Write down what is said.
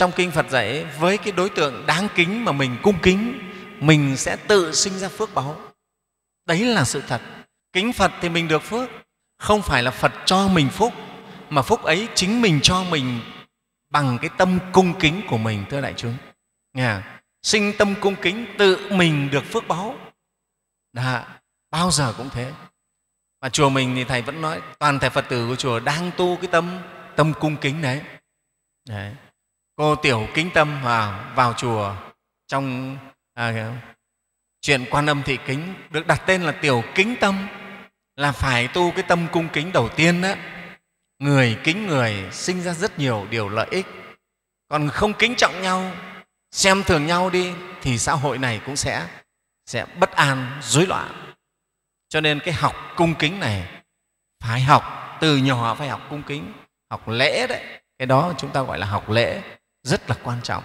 trong kinh phật dạy với cái đối tượng đáng kính mà mình cung kính mình sẽ tự sinh ra phước báo đấy là sự thật kính phật thì mình được phước không phải là phật cho mình phúc mà phúc ấy chính mình cho mình bằng cái tâm cung kính của mình thưa đại chúng Nghe sinh tâm cung kính tự mình được phước báo Đã, bao giờ cũng thế mà chùa mình thì thầy vẫn nói toàn thể phật tử của chùa đang tu cái tâm tâm cung kính đấy, đấy cô tiểu kính tâm vào, vào chùa trong à, chuyện quan âm thị kính được đặt tên là tiểu kính tâm là phải tu cái tâm cung kính đầu tiên đó người kính người sinh ra rất nhiều điều lợi ích còn không kính trọng nhau xem thường nhau đi thì xã hội này cũng sẽ sẽ bất an rối loạn cho nên cái học cung kính này phải học từ nhỏ phải học cung kính học lễ đấy cái đó chúng ta gọi là học lễ rất là quan trọng